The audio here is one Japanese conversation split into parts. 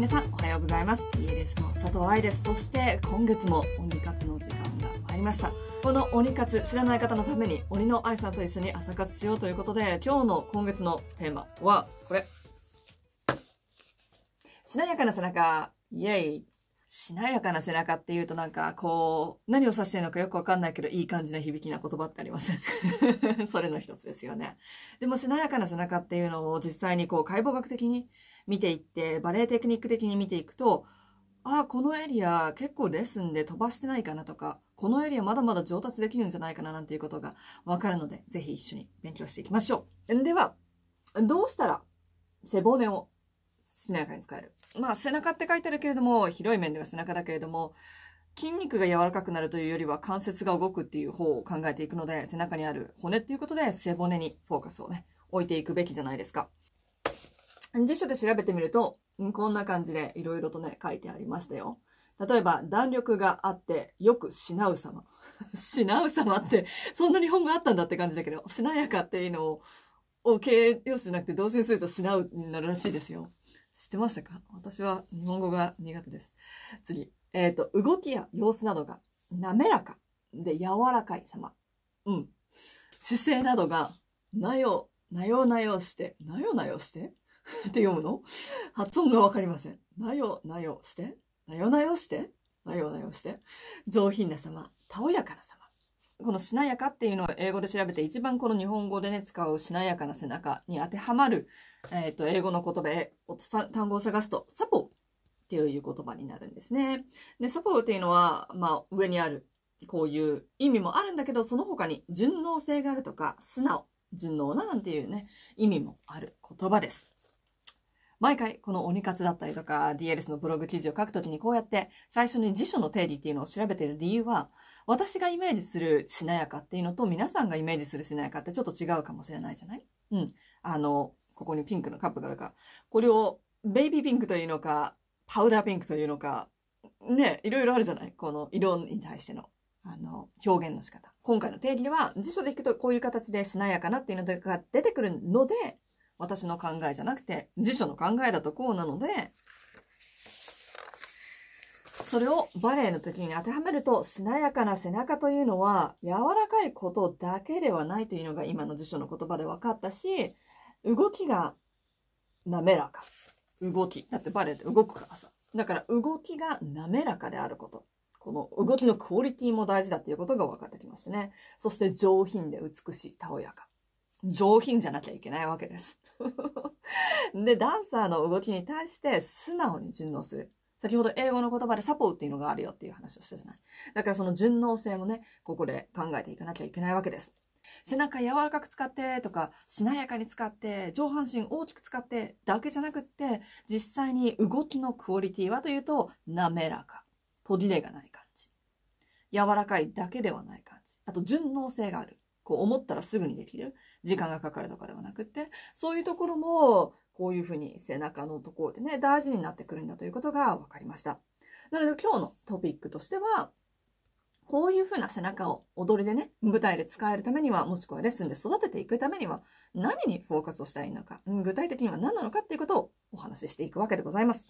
皆さんおはようございます TLS の佐藤愛ですそして今月も鬼活の時間が参りましたこの鬼活知らない方のために鬼の愛さんと一緒に朝活しようということで今日の今月のテーマはこれしなやかな背中イエイしなやかな背中っていうとなんかこう何を指してるのかよくわかんないけどいい感じの響きな言葉ってあります それの一つですよね。でもしなやかな背中っていうのを実際にこう解剖学的に見ていって、バレエテクニック的に見ていくと、ああ、このエリア結構レッスンで飛ばしてないかなとか、このエリアまだまだ上達できるんじゃないかななんていうことがわかるので、ぜひ一緒に勉強していきましょう。では、どうしたら背骨をしなやかに使えるまあ、背中って書いてあるけれども、広い面では背中だけれども、筋肉が柔らかくなるというよりは関節が動くっていう方を考えていくので、背中にある骨っていうことで背骨にフォーカスをね、置いていくべきじゃないですか。辞書で調べてみると、こんな感じでいろいろとね、書いてありましたよ。例えば、弾力があって、よくしなう様。しなう様って、そんな日本語あったんだって感じだけど、しなやかっていうのを、を形容詞じゃなくて動詞にするとしなうになるらしいですよ。知ってましたか私は日本語が苦手です。次。えっ、ー、と、動きや様子などが滑らかで柔らかい様。うん。姿勢などがなよ、なよなよして、なよなよして って読むの発音がわかりません。なよなよして、なよなよして、なよなよして、上品な様、たおやかな様。このしなやかっていうのを英語で調べて、一番この日本語でね、使うしなやかな背中に当てはまる、えっ、ー、と、英語の言葉、単語を探すと、サポーっていう言葉になるんですね。で、サポーっていうのは、まあ、上にある、こういう意味もあるんだけど、その他に順応性があるとか、素直、順応ななんていうね、意味もある言葉です。毎回この鬼活だったりとか DLS のブログ記事を書くときにこうやって最初に辞書の定義っていうのを調べてる理由は私がイメージするしなやかっていうのと皆さんがイメージするしなやかってちょっと違うかもしれないじゃないうん。あの、ここにピンクのカップがあるか。これをベイビーピンクというのか、パウダーピンクというのか、ね、いろいろあるじゃないこの色に対しての、あの、表現の仕方。今回の定義は辞書で引くとこういう形でしなやかなっていうのが出てくるので、私の考えじゃなくて、辞書の考えだとこうなので、それをバレエの時に当てはめると、しなやかな背中というのは、柔らかいことだけではないというのが今の辞書の言葉で分かったし、動きが滑らか。動き。だってバレエで動くからさ。だから動きが滑らかであること。この動きのクオリティも大事だっていうことが分かってきましたね。そして上品で美しい、たおやか。上品じゃなきゃいけないわけです。で、ダンサーの動きに対して素直に順応する。先ほど英語の言葉でサポーっていうのがあるよっていう話をしたじゃない。だからその順応性もね、ここで考えていかなきゃいけないわけです。背中柔らかく使ってとか、しなやかに使って、上半身大きく使ってだけじゃなくって、実際に動きのクオリティはというと、滑らか。途切れがない感じ。柔らかいだけではない感じ。あと順応性がある。こう思ったらすぐにできる。時間がかかるとかではなくって、そういうところも、こういうふうに背中のところでね、大事になってくるんだということが分かりました。なので今日のトピックとしては、こういうふうな背中を踊りでね、舞台で使えるためには、もしくはレッスンで育てていくためには、何にフォーカスをしたらいいのか、具体的には何なのかっていうことをお話ししていくわけでございます。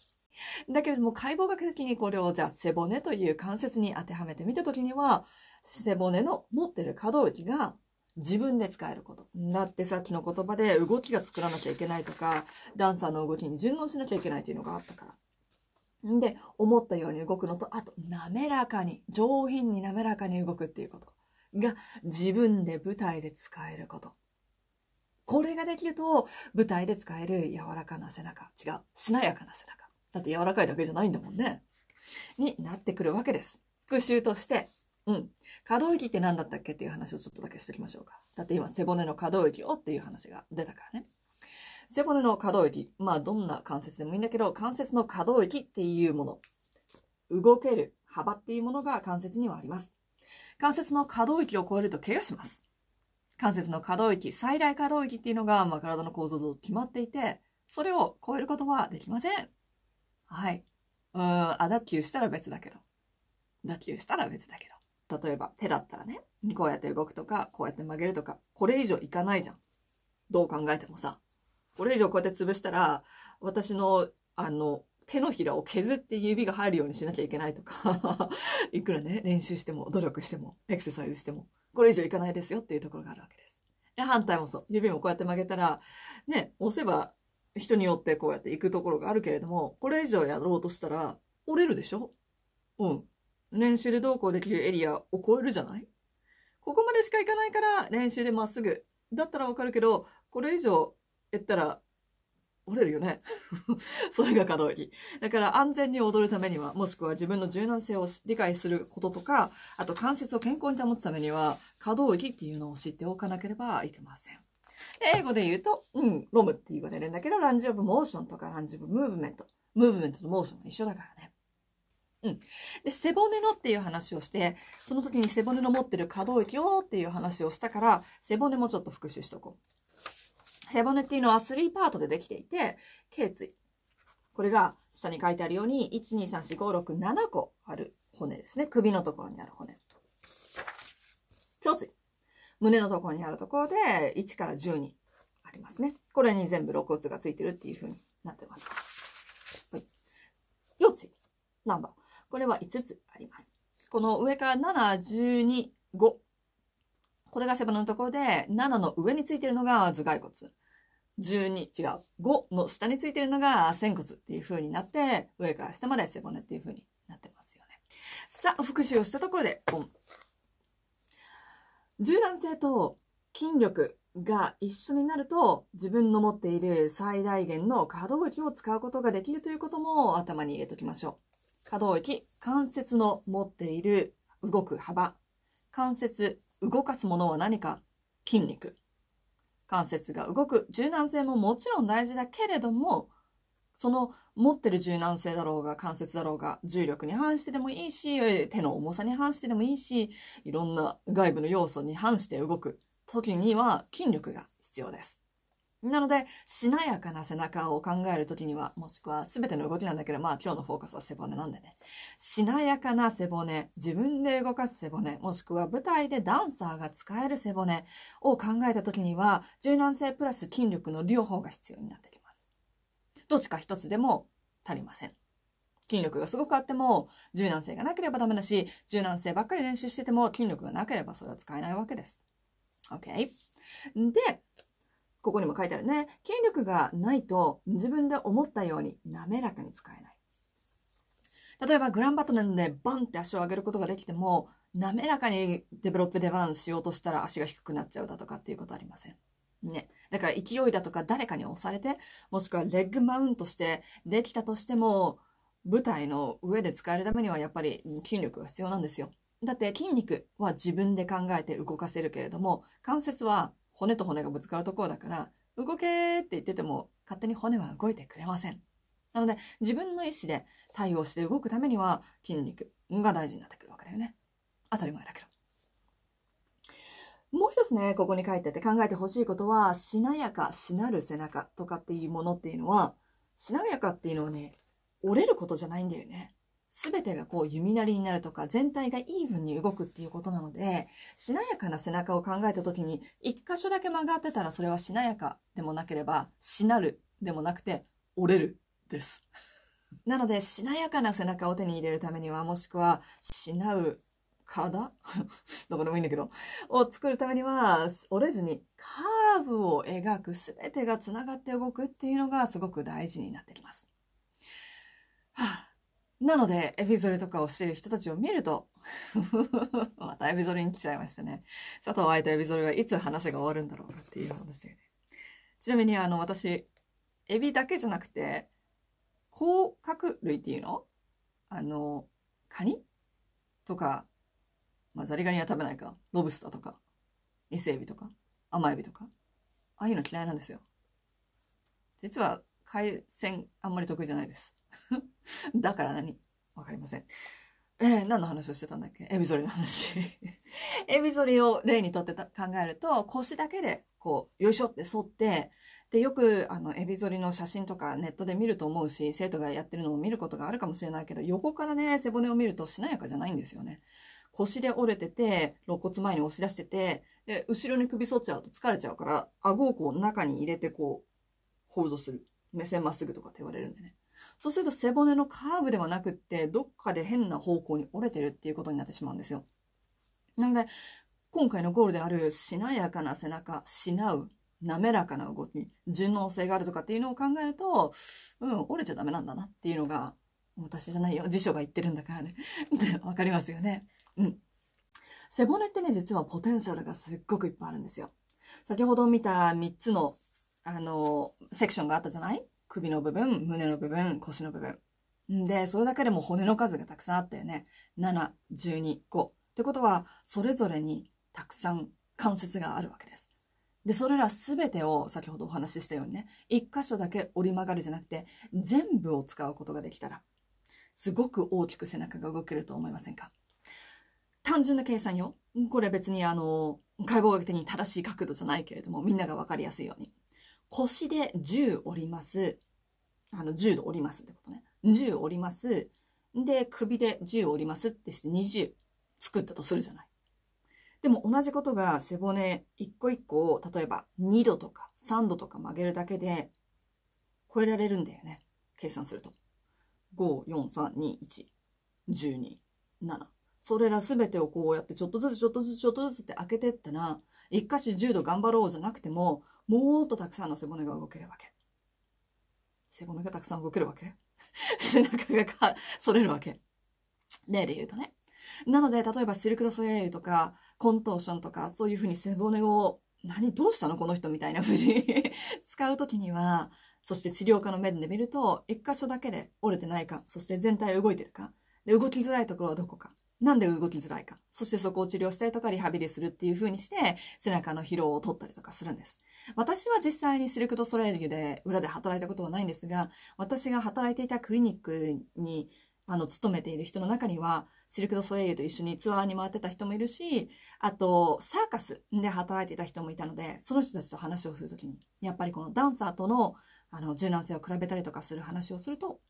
だけれども、解剖学的にこれをじゃあ背骨という関節に当てはめてみたときには、背骨の持ってる可動域が自分で使えること。だってさっきの言葉で動きが作らなきゃいけないとか、ダンサーの動きに順応しなきゃいけないっていうのがあったから。んで、思ったように動くのと、あと、滑らかに、上品に滑らかに動くっていうことが、自分で舞台で使えること。これができると、舞台で使える柔らかな背中。違う。しなやかな背中。だって柔らかいだけじゃないんだもんね。になってくるわけです。復習として、うん。可動域って何だったっけっていう話をちょっとだけしときましょうか。だって今、背骨の可動域をっていう話が出たからね。背骨の可動域。まあ、どんな関節でもいいんだけど、関節の可動域っていうもの。動ける幅っていうものが関節にはあります。関節の可動域を超えると怪我します。関節の可動域、最大可動域っていうのが、まあ、体の構造上決まっていて、それを超えることはできません。はい。うん、あ、脱臼したら別だけど。脱臼したら別だけど。例えば手だったらね、こうやって動くとか、こうやって曲げるとか、これ以上いかないじゃん。どう考えてもさ。これ以上こうやって潰したら、私の、あの、手のひらを削って指が入るようにしなきゃいけないとか いくらね、練習しても、努力しても、エクササイズしても、これ以上いかないですよっていうところがあるわけです。で、反対もそう。指もこうやって曲げたら、ね、押せば人によってこうやって行くところがあるけれども、これ以上やろうとしたら折れるでしょうん。練習で同行できるエリアを超えるじゃないここまでしか行かないから練習でまっすぐ。だったらわかるけど、これ以上やったら折れるよね。それが可動域。だから安全に踊るためには、もしくは自分の柔軟性を理解することとか、あと関節を健康に保つためには、可動域っていうのを知っておかなければいけません。で、英語で言うと、うん、ロムって言われるんだけど、ランジオブモーションとかランジオブムーブメント。ムーブメントとモーションは一緒だからね。うん。で、背骨のっていう話をして、その時に背骨の持ってる可動域をっていう話をしたから、背骨もちょっと復習しとこう。背骨っていうのは3パートでできていて、頸椎。これが下に書いてあるように、1、2、3、4、5、6、7個ある骨ですね。首のところにある骨。胸椎。胸のところにあるところで、1から10にありますね。これに全部肋骨がついてるっていう風になってます。はい。腰椎。ナンバー。これは5つあります。この上から7、12、5。これが背骨のところで、7の上についてるのが頭蓋骨。12、違う。5の下についてるのが仙骨っていう風になって、上から下まで背骨っていう風になってますよね。さあ、復習をしたところで、ポン。柔軟性と筋力が一緒になると自分の持っている最大限の可動域を使うことができるということも頭に入れときましょう。可動域、関節の持っている動く幅。関節、動かすものは何か筋肉。関節が動く柔軟性ももちろん大事だけれども、その持ってる柔軟性だろうが、関節だろうが、重力に反してでもいいし、手の重さに反してでもいいし、いろんな外部の要素に反して動く時には筋力が必要です。なので、しなやかな背中を考えるときには、もしくは全ての動きなんだけど、まあ今日のフォーカスは背骨なんでね。しなやかな背骨、自分で動かす背骨、もしくは舞台でダンサーが使える背骨を考えたときには、柔軟性プラス筋力の両方が必要になってきます。どっちか一つでも足りません。筋力がすごくあっても柔軟性がなければダメだし、柔軟性ばっかり練習してても筋力がなければそれは使えないわけです。OK? で、ここにも書いてあるね。筋力がないと自分で思ったように滑らかに使えない。例えばグランバトルでバンって足を上げることができても、滑らかにデベロップデバンしようとしたら足が低くなっちゃうだとかっていうことありません。ね。だから勢いだとか誰かに押されて、もしくはレッグマウントしてできたとしても、舞台の上で使えるためにはやっぱり筋力が必要なんですよ。だって筋肉は自分で考えて動かせるけれども、関節は骨と骨がぶつかるところだから、動けって言ってても勝手に骨は動いてくれません。なので、自分の意思で対応して動くためには筋肉が大事になってくるわけだよね。当たり前だけど。もう一つね、ここに書いてて考えてほしいことは、しなやか、しなる背中とかっていうものっていうのは、しなやかっていうのはね、折れることじゃないんだよね。全てがこう弓なりになるとか、全体がイーブンに動くっていうことなので、しなやかな背中を考えた時に、一箇所だけ曲がってたらそれはしなやかでもなければ、しなるでもなくて、折れるです。なので、しなやかな背中を手に入れるためには、もしくは、しなう体 どこでもいいんだけど、を作るためには、折れずにカーブを描く、すべてが繋がって動くっていうのがすごく大事になってきます。はあなので、エビゾレとかをしてる人たちを見ると またエビゾレに来ちゃいましたね。佐藤愛とエビゾレはいつ話が終わるんだろうっていう話で、ね。ちなみに、あの、私、エビだけじゃなくて、甲殻類っていうのあの、カニとか、まあ、ザリガニは食べないか、ロブスターとか、イセエビとか、甘エビとか、ああいうの嫌いなんですよ。実は、海鮮あんまり得意じゃないです。だから何わかりません。えー、何の話をしてたんだっけエビ反りの話。エビ反りを例にとって考えると、腰だけで、こう、よいしょって反って、で、よく、あの、エビ反りの写真とかネットで見ると思うし、生徒がやってるのを見ることがあるかもしれないけど、横からね、背骨を見るとしなやかじゃないんですよね。腰で折れてて、肋骨前に押し出してて、で、後ろに首反っちゃうと疲れちゃうから、顎をこう中に入れてこう、ホールドする。目線まっすぐとかって言われるんでね。そうすると背骨のカーブではなくって、どっかで変な方向に折れてるっていうことになってしまうんですよ。なので、今回のゴールであるしなやかな背中、しなう、滑らかな動き、順応性があるとかっていうのを考えると、うん、折れちゃダメなんだなっていうのが、私じゃないよ、辞書が言ってるんだからね。わかりますよね。うん。背骨ってね、実はポテンシャルがすっごくいっぱいあるんですよ。先ほど見た3つの、あの、セクションがあったじゃない首の部分、胸の部分、腰の部分。で、それだけでも骨の数がたくさんあったよね。7、12、5。ってことは、それぞれにたくさん関節があるわけです。で、それらすべてを先ほどお話ししたようにね、一箇所だけ折り曲がるじゃなくて、全部を使うことができたら、すごく大きく背中が動けると思いませんか単純な計算よ。これ別にあの、解剖学的に正しい角度じゃないけれども、みんながわかりやすいように。腰で10折ります。あの、10度折りますってことね。10折ります。で、首で10折りますってして20作ったとするじゃない。でも同じことが背骨一個一個を、例えば2度とか3度とか曲げるだけで超えられるんだよね。計算すると。5、4、3、2、1、12、7。それらすべてをこうやってちょっとずつちょっとずつちょっとずつって開けてったら、一箇所10度頑張ろうじゃなくても、もっとたくさんの背骨が動けるわけ。背骨がたくさん動けるわけ 背中がか、反れるわけ。例で言うとね。なので、例えばシルク・ド・ソレイユとか、コントーションとか、そういうふうに背骨を、何、どうしたのこの人みたいなふうに 使うときには、そして治療科の面で見ると、一箇所だけで折れてないか、そして全体動いてるか、で動きづらいところはどこか、なんで動きづらいか。そしてそこを治療したりとかリハビリするっていう風にして、背中の疲労を取ったりとかするんです。私は実際にシルク・ド・ソレイユで裏で働いたことはないんですが、私が働いていたクリニックに、あの、勤めている人の中には、シルク・ド・ソレイユと一緒にツアーに回ってた人もいるし、あと、サーカスで働いていた人もいたので、その人たちと話をするときに、やっぱりこのダンサーとの、あの、柔軟性を比べたりとかする話をすると、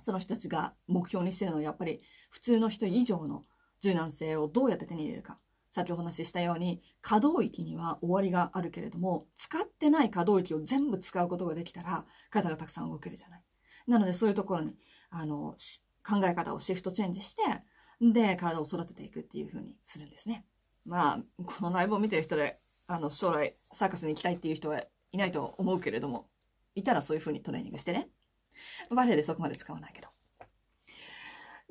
その人たちが目標にしてるのはやっぱり普通の人以上の柔軟性をどうやって手に入れるか。先お話ししたように可動域には終わりがあるけれども使ってない可動域を全部使うことができたら体がたくさん動けるじゃない。なのでそういうところにあの考え方をシフトチェンジしてで体を育てていくっていう風にするんですね。まあこの内部を見てる人であの将来サーカスに行きたいっていう人はいないと思うけれどもいたらそういう風にトレーニングしてね。バレエでそこまで使わないけど。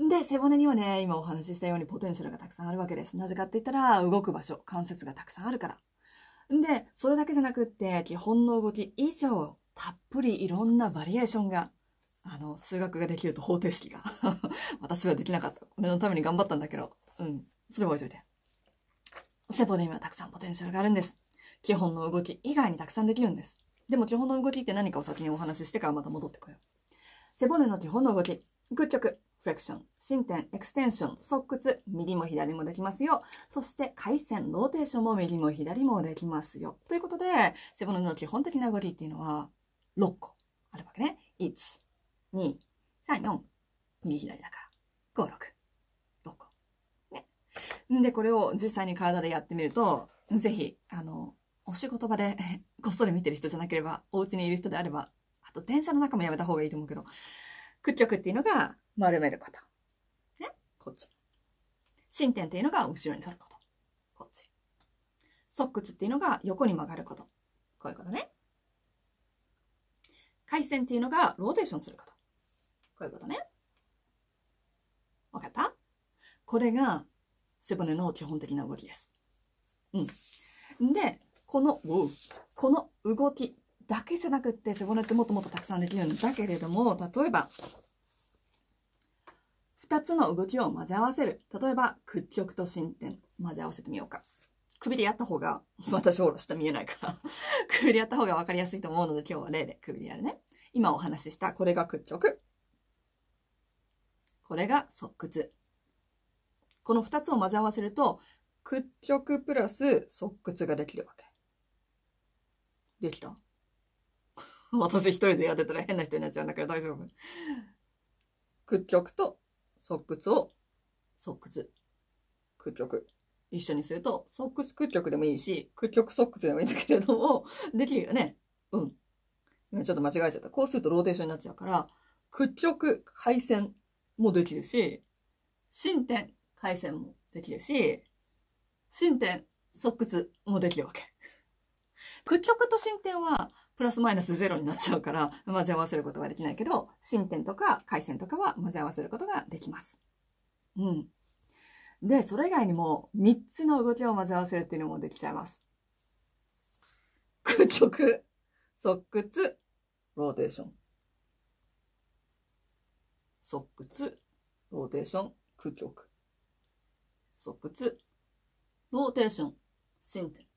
で、背骨にはね、今お話ししたようにポテンシャルがたくさんあるわけです。なぜかって言ったら、動く場所、関節がたくさんあるから。で、それだけじゃなくって、基本の動き以上、たっぷりいろんなバリエーションが、あの、数学ができると方程式が。私はできなかった。俺のために頑張ったんだけど、うん。それ覚えてといて。背骨にはたくさんポテンシャルがあるんです。基本の動き以外にたくさんできるんです。でも基本の動きって何かを先にお話ししてからまた戻ってこよう。背骨の基本の動き、屈曲、フレクション、進展、エクステンション、側屈、右も左もできますよ。そして、回線、ローテーションも右も左もできますよ。ということで、背骨の基本的な動きっていうのは、6個あるわけね。1、2、3、4、右左だから、5、6、6個。ね。んで、これを実際に体でやってみると、ぜひ、あの、お仕事場で こっそり見てる人じゃなければ、お家にいる人であれば、あと電車の中もやめた方がいいと思うけど、屈曲っていうのが丸めること。ねこっち。伸展っていうのが後ろに反ること。こっち。側屈っていうのが横に曲がること。こういうことね。回線っていうのがローテーションすること。こういうことね。わかったこれが背骨の基本的な動きです。うん。で、この、この動きだけじゃなくって、背骨ってもっともっとたくさんできるんだけれども、例えば、2つの動きを混ぜ合わせる。例えば、屈曲と伸展。混ぜ合わせてみようか。首でやった方が、私ほら下見えないから 首でやった方が分かりやすいと思うので、今日は例で首でやるね。今お話しした、これが屈曲。これが側屈。この2つを混ぜ合わせると、屈曲プラス側屈ができるわけ。できた 私一人でやってたら変な人になっちゃうんだから大丈夫。屈曲と側屈を、側屈、屈曲。一緒にすると、側屈屈曲でもいいし、屈曲側屈でもいいんだけれども、できるよね。うん。今ちょっと間違えちゃった。こうするとローテーションになっちゃうから、屈曲回線もできるし、進展回線もできるし、進展側屈もできるわけ。屈曲と進展は、プラスマイナスゼロになっちゃうから、混ぜ合わせることはできないけど、進展とか回線とかは混ぜ合わせることができます。うん。で、それ以外にも3つの動きを混ぜ合わせるっていうのもできちゃいます。屈曲、側屈、ローテーション。側屈、ローテーション、屈曲。側屈、ローテーション、進展。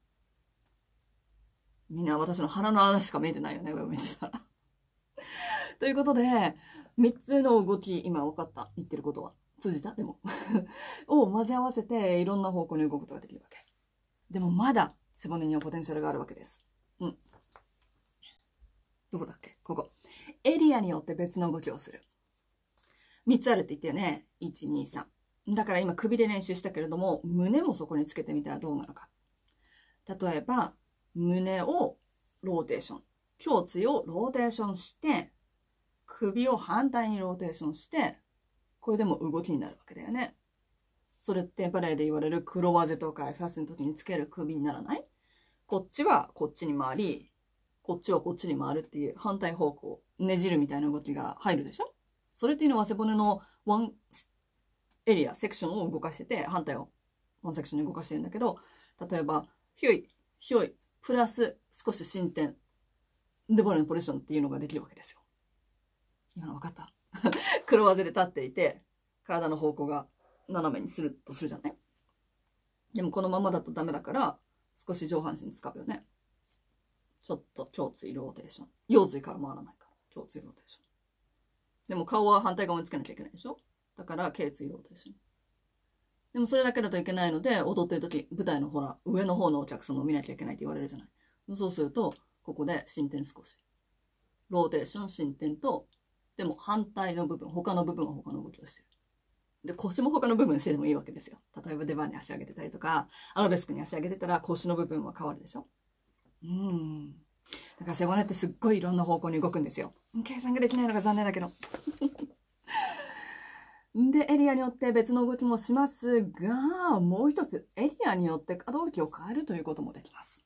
みんな私の鼻の穴しか見えてないよね、上を見てたら。ということで、3つの動き、今分かった、言ってることは。通じたでも。を混ぜ合わせて、いろんな方向に動くことができるわけ。でもまだ、背骨にはポテンシャルがあるわけです。うん。どこだっけここ。エリアによって別の動きをする。3つあるって言ったよね。1、2、3。だから今首で練習したけれども、胸もそこにつけてみたらどうなのか。例えば、胸をローテーション、胸椎をローテーションして、首を反対にローテーションして、これでも動きになるわけだよね。それってバレエで言われる黒技とか F 発の時につける首にならないこっちはこっちに回り、こっちはこっちに回るっていう反対方向、ねじるみたいな動きが入るでしょそれっていうのは背骨のワンエリア、セクションを動かしてて、反対をワンセクションに動かしてるんだけど、例えば、ひょい、ひょい、プラス少し進展。で、ボレのポジションっていうのができるわけですよ。今の分かった 黒技で立っていて、体の方向が斜めにするとするじゃないでもこのままだとダメだから、少し上半身使うよね。ちょっと胸椎ローテーション。腰椎から回らないから、胸椎ローテーション。でも顔は反対側につけなきゃいけないでしょだから、頸椎ローテーション。でもそれだけだといけないので、踊ってる時、舞台のほら、上の方のお客様を見なきゃいけないって言われるじゃない。そうすると、ここで進展少し。ローテーション、進展と、でも反対の部分、他の部分は他の動きをしてる。で、腰も他の部分してもいいわけですよ。例えば出番に足上げてたりとか、アロベスクに足上げてたら腰の部分は変わるでしょうん。だから背骨ってすっごいいろんな方向に動くんですよ。計算ができないのが残念だけど。で、エリアによって別の動きもしますが、もう一つ、エリアによって可動域を変えるということもできます。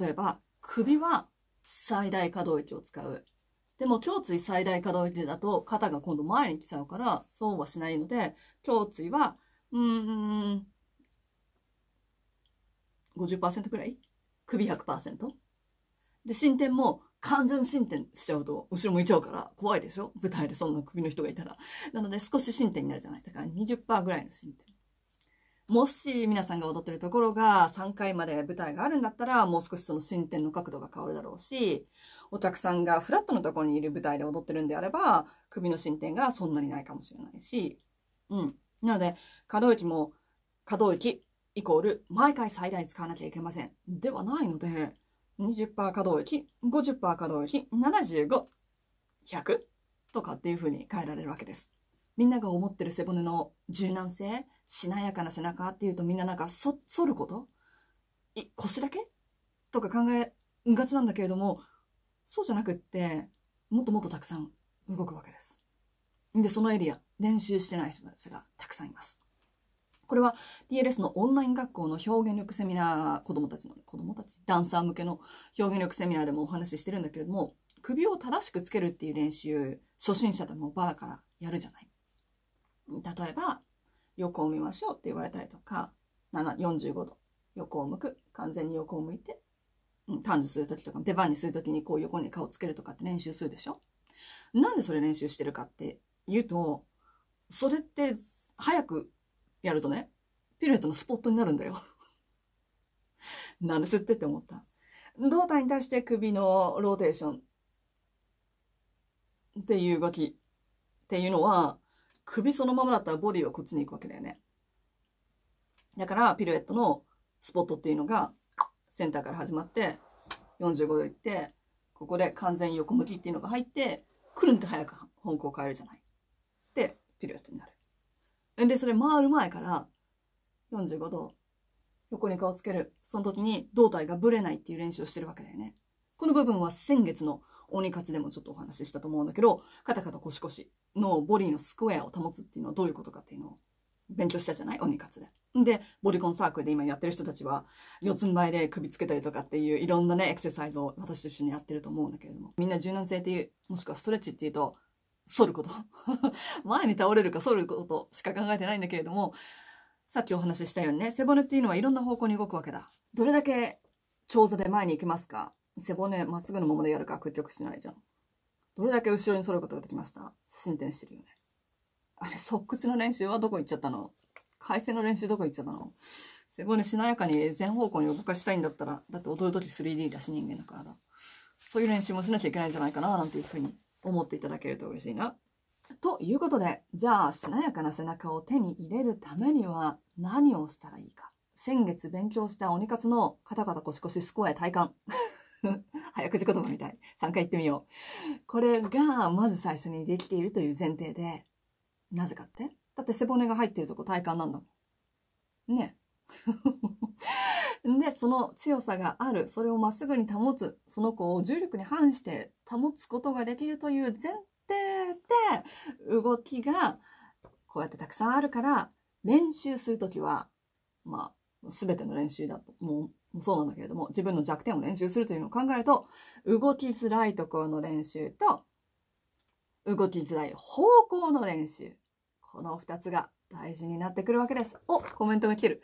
例えば、首は最大可動域を使う。でも、胸椎最大可動域だと、肩が今度前に来ちゃうから、そうはしないので、胸椎は、うーん、50%くらい首 ?100%? で、進展も完全進展しちゃうと、後ろ向いちゃうから怖いでしょ舞台でそんな首の人がいたら。なので少し進展になるじゃない。だから20%ぐらいの進展。もし皆さんが踊ってるところが3回まで舞台があるんだったら、もう少しその進展の角度が変わるだろうし、お客さんがフラットのところにいる舞台で踊ってるんであれば、首の進展がそんなにないかもしれないし、うん。なので、可動域も、可動域イコール、毎回最大使わなきゃいけません。ではないので、20%可動域、50%可動域、75、100とかっていう風に変えられるわけです。みんなが思ってる背骨の柔軟性、しなやかな背中っていうとみんななんかそ、反ることい、腰だけとか考えがちなんだけれども、そうじゃなくって、もっともっとたくさん動くわけです。で、そのエリア、練習してない人たちがたくさんいます。これは DLS のオンライン学校の表現力セミナー、子供たちの、子供たち、ダンサー向けの表現力セミナーでもお話ししてるんだけれども、首を正しくつけるっていう練習、初心者でもバーからやるじゃない。例えば、横を見ましょうって言われたりとか、45度、横を向く、完全に横を向いて、うん、短純するときとか、出番にするときにこう横に顔つけるとかって練習するでしょなんでそれ練習してるかっていうと、それって早くやるとね、ピルエットのスポットになるんだよ。なんですってって思った。胴体に対して首のローテーションっていう動きっていうのは、首そのままだったらボディはこっちに行くわけだよね。だから、ピルエットのスポットっていうのが、センターから始まって、45度行って、ここで完全横向きっていうのが入って、くるんって早く方向を変えるじゃない。で、ピルエットになる。で、それ回る前から、45度、横に顔つける。その時に胴体がぶれないっていう練習をしてるわけだよね。この部分は先月の鬼活でもちょっとお話ししたと思うんだけど、カタカタ腰腰のボディのスクエアを保つっていうのはどういうことかっていうのを勉強したじゃない鬼活で。で、ボディコンサークルで今やってる人たちは、四つん這いで首つけたりとかっていういろんなね、エクササイズを私と一緒にやってると思うんだけれども、みんな柔軟性っていう、もしくはストレッチっていうと、反ること。前に倒れるか反ることしか考えてないんだけれども、さっきお話ししたようにね、背骨っていうのはいろんな方向に動くわけだ。どれだけ長座で前に行けますか背骨まっすぐのままでやるか屈曲しないじゃん。どれだけ後ろに反ることができました進展してるよね。あれ、側屈の練習はどこ行っちゃったの回線の練習どこ行っちゃったの背骨しなやかに全方向に動かしたいんだったら、だって踊るとき 3D だし人間だからだ。そういう練習もしなきゃいけないんじゃないかな、なんていうふうに思っていただけると嬉しいな。ということで、じゃあ、しなやかな背中を手に入れるためには何をしたらいいか。先月勉強した鬼活のカタカタコシコシスコア体感。早口言葉みたい。3回言ってみよう。これが、まず最初にできているという前提で、なぜかってだって背骨が入ってるとこ体幹なんだもん。ね。で、その強さがある、それをまっすぐに保つ、その子を重力に反して保つことができるという前提で、動きがこうやってたくさんあるから、練習するときは、まあ、すべての練習だと、もうそうなんだけれども、自分の弱点を練習するというのを考えると、動きづらいところの練習と、動きづらい方向の練習。この2つが大事になってくるわけです。お、コメントが来てる。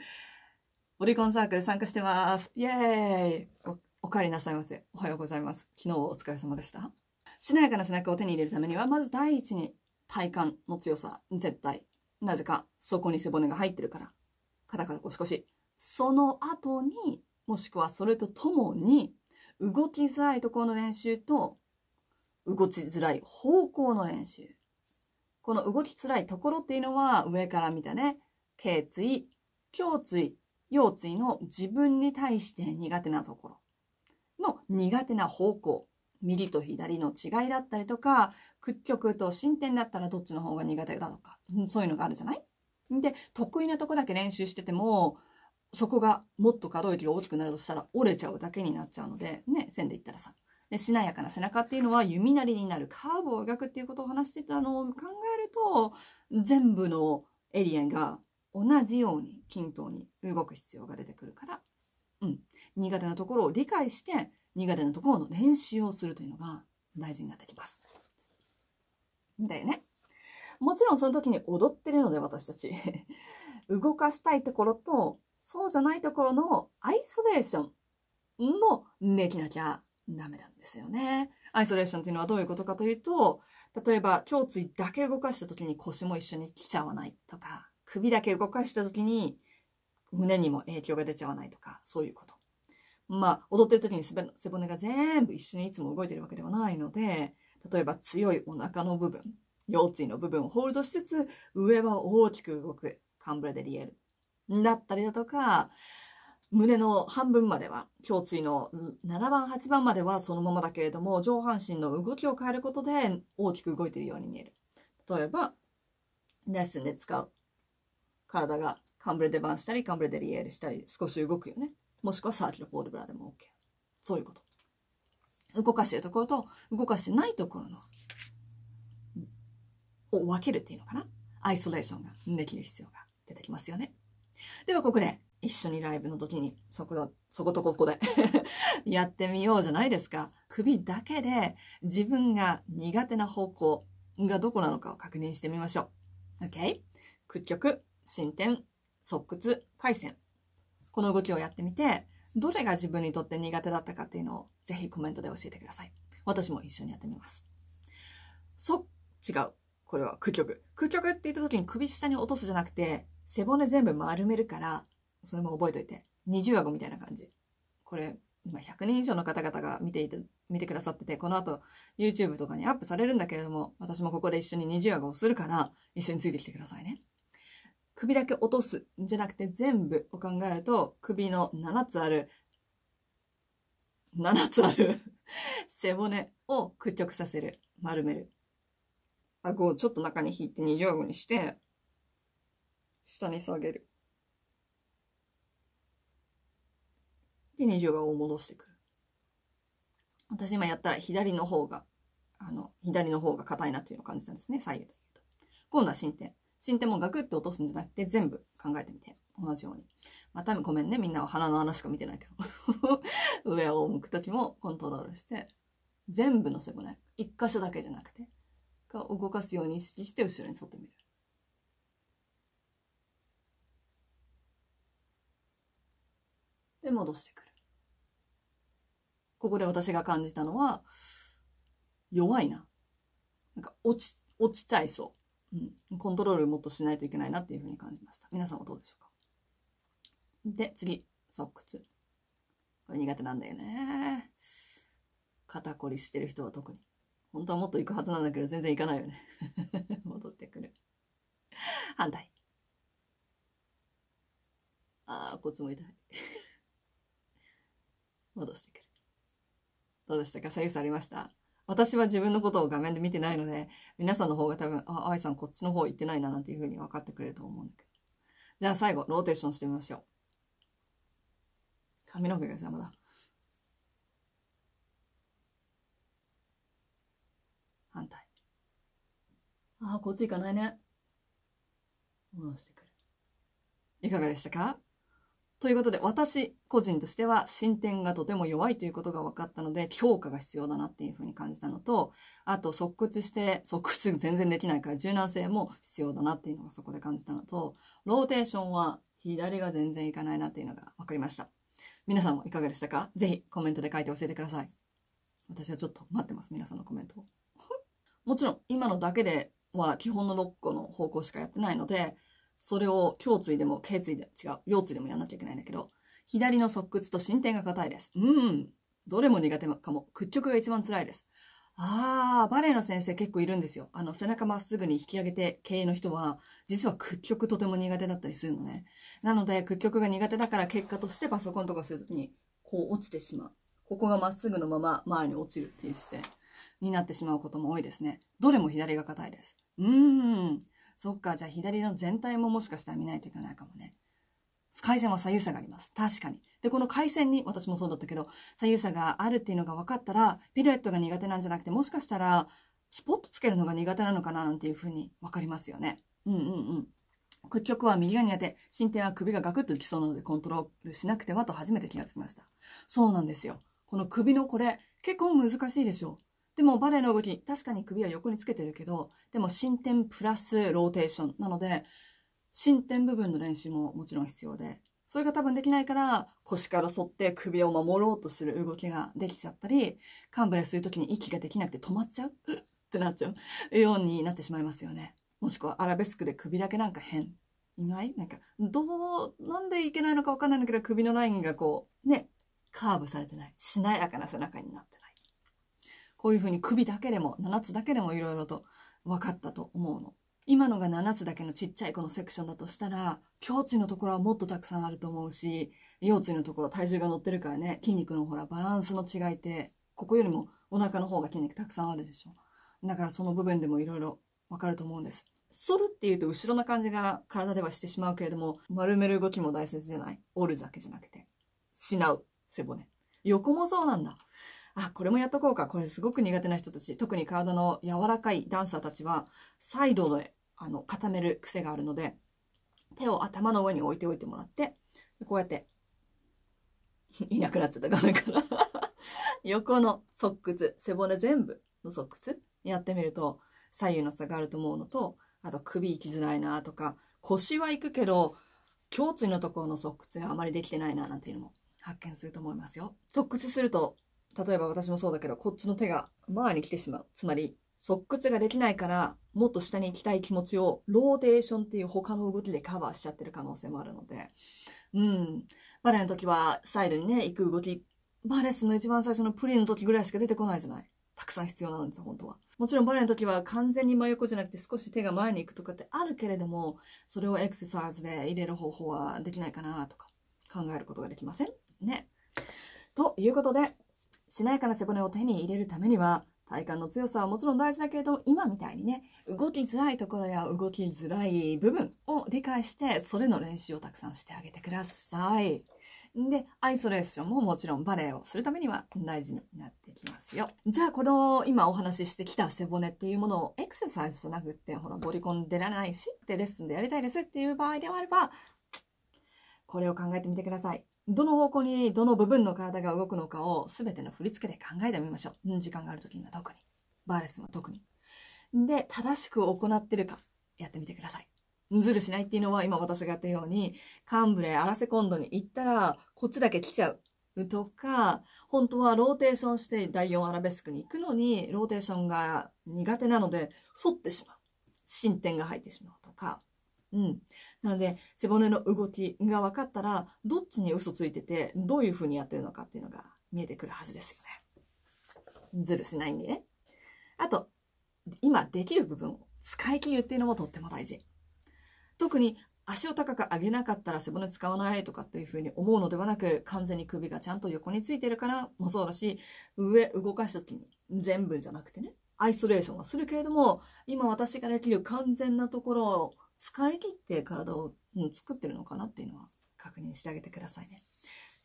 オリコンサークル参加してます。イエーイお帰りなさいませ。おはようございます。昨日お疲れ様でした。しなやかな背中を手に入れるためには、まず第一に体幹の強さ、絶対。なぜか、そこに背骨が入ってるから。肩から腰腰。その後に、もしくはそれとともに、動きづらいところの練習と、動きづらい方向の練習。この動きづらいところっていうのは、上から見たね、頸椎、胸椎、腰椎の自分に対して苦手なところの苦手な方向、右と左の違いだったりとか、屈曲と進展だったらどっちの方が苦手だとか、そういうのがあるじゃないで、得意なとこだけ練習してても、そこがもっと可動域が大きくなるとしたら折れちゃうだけになっちゃうので、ね、線で言ったらさ。で、しなやかな背中っていうのは弓なりになるカーブを描くっていうことを話してたのを考えると、全部のエリアが同じように均等に動く必要が出てくるから、うん、苦手なところを理解して苦手なところの練習をするというのが大事になってきます。だよね。もちろんその時に踊ってるので私たち 動かしたいところとそうじゃないところのアイソレーションもできなきゃダメなんですよね。アイソレーションっていうのはどういうことかというと、例えば胸椎だけ動かした時に腰も一緒に来ちゃわないとか、首だけ動かした時に、胸にも影響が出ちゃわないとか、そういうこと。まあ、踊ってる時に背骨が全部一緒にいつも動いてるわけではないので、例えば強いお腹の部分、腰椎の部分をホールドしつつ、上は大きく動く、カンブレでリエル。だったりだとか、胸の半分までは、胸椎の7番、8番まではそのままだけれども、上半身の動きを変えることで大きく動いているように見える。例えば、レッスンで使う体がカンブレデバンしたり、カンブレデリエールしたり、少し動くよね。もしくはサーキュラポールブラでも OK。そういうこと。動かしてるところと、動かしてないところの、を分けるっていうのかな。アイソレーションができる必要が出てきますよね。ではここで、一緒にライブの時に、そこそことここで やってみようじゃないですか。首だけで自分が苦手な方向がどこなのかを確認してみましょう。OK? 屈曲。進展、側屈、回線。この動きをやってみて、どれが自分にとって苦手だったかっていうのをぜひコメントで教えてください。私も一緒にやってみます。そ、違う。これは屈曲。屈曲って言った時に首下に落とすじゃなくて、背骨全部丸めるから、それも覚えといて。二重顎みたいな感じ。これ、今100人以上の方々が見ていて、見てくださってて、この後 YouTube とかにアップされるんだけれども、私もここで一緒に二重顎をするから、一緒についてきてくださいね。首だけ落とすんじゃなくて全部を考えると、首の7つある、7つある 背骨を屈曲させる。丸める。顎をちょっと中に引いて二乗顎にして、下に下げる。で、二乗顎を戻してくる。私今やったら左の方が、あの、左の方が硬いなっていうのを感じたんですね、左右というと。今度は進展。新手もガクって落とすんじゃなくて、全部考えてみて。同じように。まあ、多分ごめんね。みんなは鼻の穴しか見てないけど。上を向くときもコントロールして、全部の背骨ね。一箇所だけじゃなくて、動かすように意識して後ろに沿ってみる。で、戻してくる。ここで私が感じたのは、弱いな。なんか落ち、落ちちゃいそう。うん、コントロールもっとしないといけないなっていうふうに感じました。皆さんはどうでしょうかで、次、側屈。これ苦手なんだよね。肩こりしてる人は特に。本当はもっと行くはずなんだけど、全然行かないよね。戻ってくる。反対。ああ、こっちも痛い。戻してくる。どうでしたか左右差ありました私は自分のことを画面で見てないので、皆さんの方が多分、あ、愛さんこっちの方行ってないななんていうふうに分かってくれると思うんだけど。じゃあ最後、ローテーションしてみましょう。髪の毛が邪魔だ。反対。ああ、こっち行かないね。戻してくる。いかがでしたかということで、私個人としては進展がとても弱いということが分かったので、強化が必要だなっていうふうに感じたのと、あと、即屈して、即屈全然できないから柔軟性も必要だなっていうのがそこで感じたのと、ローテーションは左が全然いかないなっていうのが分かりました。皆さんもいかがでしたかぜひコメントで書いて教えてください。私はちょっと待ってます。皆さんのコメントを。もちろん、今のだけでは基本の6個の方向しかやってないので、それを胸椎でも頸椎で、違う、腰椎でもやんなきゃいけないんだけど、左の側屈と進展が硬いです。うん。どれも苦手かも。屈曲が一番辛いです。あー、バレエの先生結構いるんですよ。あの、背中まっすぐに引き上げて経営の人は、実は屈曲とても苦手だったりするのね。なので、屈曲が苦手だから結果としてパソコンとかするときに、こう落ちてしまう。ここがまっすぐのまま前に落ちるっていう姿勢になってしまうことも多いですね。どれも左が硬いです。うーん。そっか、じゃあ左の全体ももしかしたら見ないといけないかもね。回線は左右差があります。確かに。で、この回線に、私もそうだったけど、左右差があるっていうのが分かったら、ピルエットが苦手なんじゃなくて、もしかしたら、スポットつけるのが苦手なのかななんていうふうに分かりますよね。うんうんうん。屈曲は右が苦手、進展は首がガクッときそうなのでコントロールしなくてはと初めて気がつきました。そうなんですよ。この首のこれ、結構難しいでしょう。でもバレエの動き、確かに首は横につけてるけど、でも進展プラスローテーションなので、進展部分の練習ももちろん必要で、それが多分できないから腰から反って首を守ろうとする動きができちゃったり、カンブレする時に息ができなくて止まっちゃうってなっちゃうようになってしまいますよね。もしくはアラベスクで首だけなんか変。いないなんか、どう、なんでいけないのかわかんないんだけど首のラインがこう、ね、カーブされてない。しなやかな背中になってる。こういうふうに首だけでも7つだけでもいろいろと分かったと思うの。今のが7つだけのちっちゃいこのセクションだとしたら、胸椎のところはもっとたくさんあると思うし、腰椎のところ体重が乗ってるからね、筋肉のほらバランスの違いって、ここよりもお腹の方が筋肉たくさんあるでしょ。だからその部分でもいろいろわかると思うんです。反るっていうと後ろな感じが体ではしてしまうけれども、丸める動きも大切じゃない折るだけじゃなくて。しなう。背骨。横もそうなんだ。あ、これもやっとこうか。これすごく苦手な人たち、特に体の柔らかいダンサーたちは、サイドで、あの、固める癖があるので、手を頭の上に置いておいてもらって、こうやって、いなくなっちゃった画面から 横の側屈、背骨全部の側屈やってみると、左右の差があると思うのと、あと首行きづらいなとか、腰は行くけど、胸椎のところの側屈があまりできてないななんていうのも発見すると思いますよ。側屈すると例えば私もそうだけど、こっちの手が前に来てしまう。つまり、側屈ができないから、もっと下に行きたい気持ちを、ローテーションっていう他の動きでカバーしちゃってる可能性もあるので、うん。バレエの時は、サイドにね、行く動き、バレスの一番最初のプリンの時ぐらいしか出てこないじゃない。たくさん必要なのです本当は。もちろんバレエの時は完全に真横じゃなくて少し手が前に行くとかってあるけれども、それをエクササイズで入れる方法はできないかなとか考えることができませんね。ということで、しなやかな背骨を手に入れるためには、体幹の強さはもちろん大事だけれど、今みたいにね、動きづらいところや動きづらい部分を理解して、それの練習をたくさんしてあげてください。で、アイソレーションももちろんバレエをするためには大事になってきますよ。じゃあ、この今お話ししてきた背骨っていうものをエクササイズじゃなくって、ほら、ボリコン出られないしってレッスンでやりたいですっていう場合であれば、これを考えてみてください。どの方向にどの部分の体が動くのかを全ての振り付けで考えてみましょう。時間がある時には特に。バーレスも特に。で、正しく行ってるかやってみてください。ズルしないっていうのは今私がやったように、カンブレ、アラセコンドに行ったらこっちだけ来ちゃう。とか、本当はローテーションして第4アラベスクに行くのに、ローテーションが苦手なので、反ってしまう。進展が入ってしまうとか、うん。なので、背骨の動きが分かったら、どっちに嘘ついてて、どういう風にやってるのかっていうのが見えてくるはずですよね。ズルしないんでね。あと、今できる部分を使い切るっていうのもとっても大事。特に足を高く上げなかったら背骨使わないとかっていうふうに思うのではなく、完全に首がちゃんと横についてるからもそうだし、上動かした時に全部じゃなくてね、アイソレーションはするけれども、今私ができる完全なところを使い切って体を、うん、作ってるのかなっていうのは確認してあげてくださいね。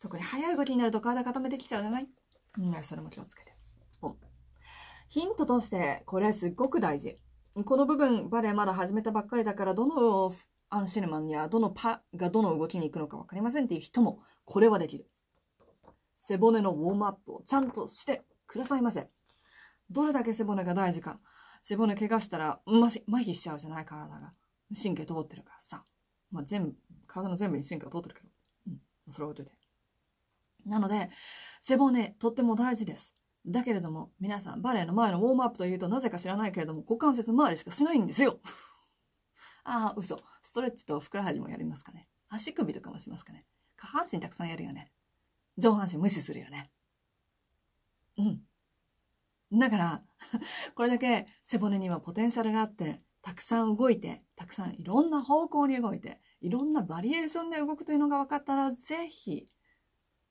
特に早い動きになると体固めてきちゃうじゃないうん、それも気をつけて。ポン。ヒントとして、これすっごく大事。この部分、バレエまだ始めたばっかりだから、どのアンシェルマンやどのパがどの動きに行くのか分かりませんっていう人も、これはできる。背骨のウォームアップをちゃんとしてくださいませ。どれだけ背骨が大事か。背骨怪我したら、ま、麻痺しちゃうじゃない、体が。神経通ってるからさ。まあ、全部、体の全部に神経が通ってるけど。うん。それは置いといて。なので、背骨、とっても大事です。だけれども、皆さん、バレエの前のウォームアップというと、なぜか知らないけれども、股関節周りしかしないんですよ。ああ、嘘。ストレッチとふくらはぎもやりますかね。足首とかもしますかね。下半身たくさんやるよね。上半身無視するよね。うん。だから、これだけ背骨にはポテンシャルがあって、たくさん動いて、たくさんいろんな方向に動いて、いろんなバリエーションで動くというのが分かったら、ぜひ、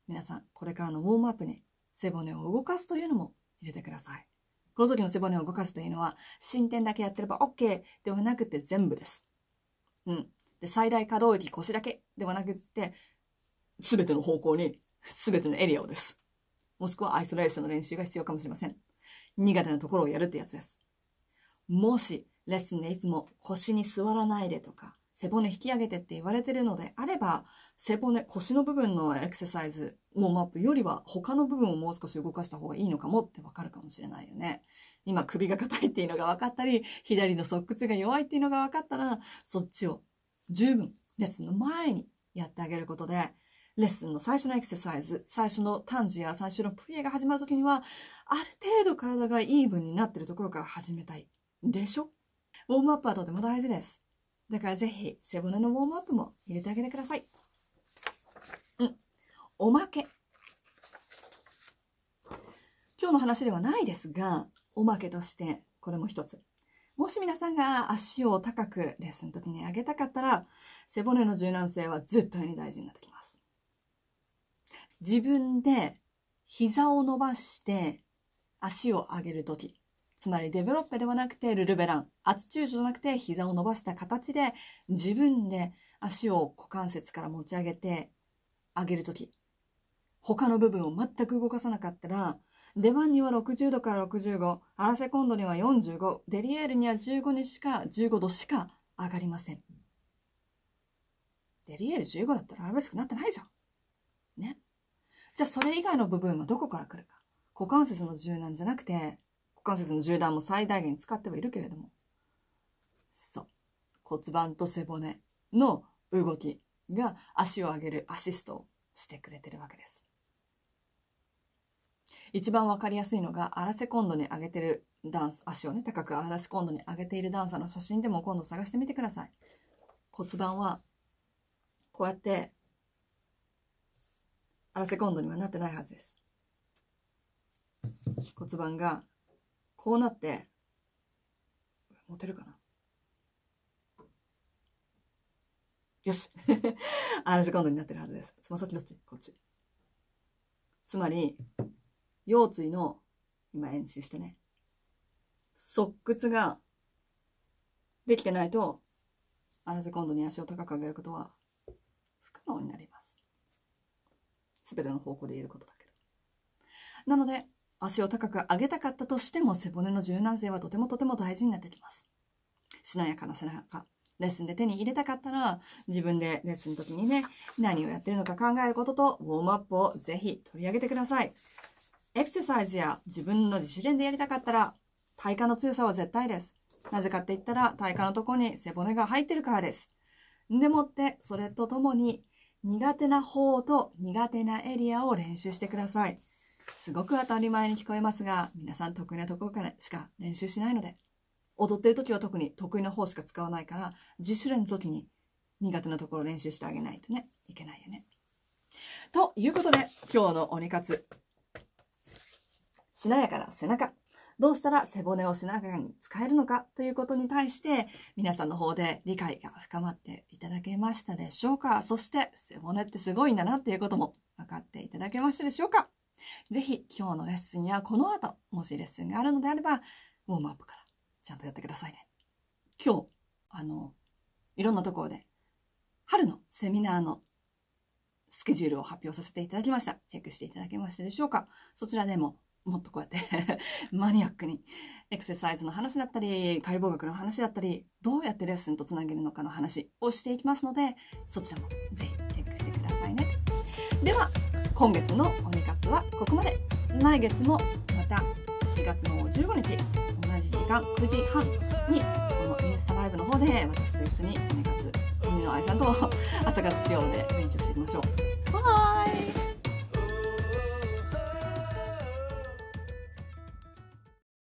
皆さん、これからのウォームアップに背骨を動かすというのも入れてください。この時の背骨を動かすというのは、進展だけやってれば OK ではなくて全部です。うん。で、最大可動域腰だけではなくて、すべての方向に、すべてのエリアをです。もしくはアイソレーションの練習が必要かもしれません。苦手なところをやるってやつです。もし、レッスンでいつも腰に座らないでとか、背骨引き上げてって言われてるのであれば、背骨、腰の部分のエクササイズ、もうマップよりは他の部分をもう少し動かした方がいいのかもってわかるかもしれないよね。今首が硬いっていうのが分かったり、左の側屈が弱いっていうのが分かったら、そっちを十分レッスンの前にやってあげることで、レッスンの最初のエクササイズ、最初のタンジや最初のプリエが始まるときには、ある程度体がイーブンになってるところから始めたい。でしょウォームアップはとても大事です。だからぜひ、背骨のウォームアップも入れてあげてください。うん。おまけ。今日の話ではないですが、おまけとして、これも一つ。もし皆さんが足を高くレッスンの時に上げたかったら、背骨の柔軟性は絶対に大事になってきます。自分で膝を伸ばして足を上げる時つまりデベロッペではなくてルルベラン、アチチュードじゃなくて膝を伸ばした形で自分で足を股関節から持ち上げて上げるとき、他の部分を全く動かさなかったら、出番には60度から65、アラセコンドには45、デリエールには15にしか、15度しか上がりません。デリエール15だったらアラベスクなってないじゃん。ね。じゃあそれ以外の部分はどこから来るか。股関節の柔軟じゃなくて、関節の銃弾も最大限使ってはいるけれども、そう。骨盤と背骨の動きが足を上げるアシストをしてくれてるわけです。一番わかりやすいのが、アラセコンドに上げてるダンス、足をね、高くアラセコンドに上げているダンサーの写真でも今度探してみてください。骨盤は、こうやって、アラセコンドにはなってないはずです。骨盤がこうなって、持てるかなよし。あのセコンドになってるはずです。つま先どっちこっち。つまり、腰椎の、今演習してね、側屈ができてないと、アナセコンドに足を高く上げることは不可能になります。すべての方向で言えることだけど。なので、足を高く上げたかったとしても背骨の柔軟性はとてもとても大事になってきます。しなやかな背中。レッスンで手に入れたかったら、自分でレッスンの時にね、何をやってるのか考えることと、ウォームアップをぜひ取り上げてください。エクササイズや自分の自主練でやりたかったら、体幹の強さは絶対です。なぜかって言ったら、体幹のとこに背骨が入ってるからです。でもって、それとともに、苦手な方と苦手なエリアを練習してください。すごく当たり前に聞こえますが、皆さん得意なところからしか練習しないので、踊ってる時は特に得意な方しか使わないから、自主練の時に苦手なところ練習してあげないとね、いけないよね。ということで、今日の鬼活。しなやかな背中。どうしたら背骨をしなやかに使えるのかということに対して、皆さんの方で理解が深まっていただけましたでしょうかそして、背骨ってすごいんだなっていうことも分かっていただけましたでしょうかぜひ今日のレッスンやこの後、もしレッスンがあるのであれば、ウォームアップからちゃんとやってくださいね。今日、あの、いろんなところで、春のセミナーのスケジュールを発表させていただきました。チェックしていただけましたでしょうかそちらでももっとこうやって マニアックにエクササイズの話だったり、解剖学の話だったり、どうやってレッスンとつなげるのかの話をしていきますので、そちらもぜひチェックしてくださいね。では、今月の鬼活はここまで来月もまた4月の15日同じ時間9時半にこのインスタライブの方で私と一緒に鬼活海の愛さんと朝活しようで勉強していきましょうバイ